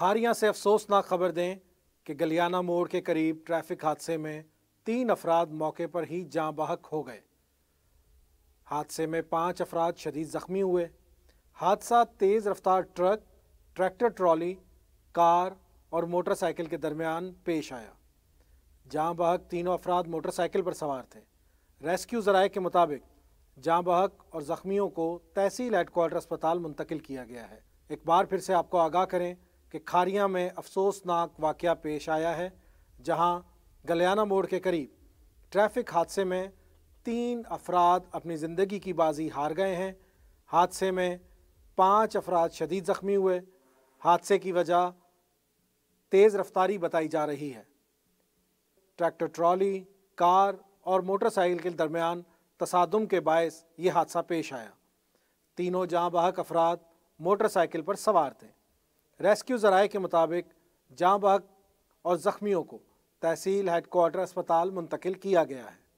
खारियां से अफसोसनाक खबर दें कि गलियाना मोड़ के करीब ट्रैफिक हादसे में तीन अफराद मौके पर ही जाँ बहक हो गए हादसे में पाँच अफराद शदीद ज़ख्मी हुए हादसा तेज़ रफ्तार ट्रक ट्रैक्टर ट्रॉली कार और मोटरसाइकिल के दरमियान पेश आया जाँ बहक तीनों अफराद मोटरसाइकिल पर सवार थे रेस्क्यू जराए के मुताबिक जाँ बहक और ज़ख्मियों को तहसील हेडकोार्टर अस्पताल मुंतकिल किया गया है एक बार फिर से आपको आगाह करें कि खारिया में अफसोसनाक वाक़ पेश आया है जहां गलियाना मोड़ के करीब ट्रैफिक हादसे में तीन अफराद अपनी ज़िंदगी की बाजी हार गए हैं हादसे में पाँच अफराद शदीद ज़ख्मी हुए हादसे की वजह तेज़ रफ्तारी बताई जा रही है ट्रैक्टर ट्रॉली कार और मोटरसाइकिल के दरमियान तसादम के बायस ये हादसा पेश आया तीनों जहाँ बहक अफराद मोटरसाइकिल पर सवार थे रेस्क्यू जराए के मुताबिक जाँ बाग और ज़ख्मियों को तहसील हेडकोार्टर अस्पताल मुंतकिल किया गया है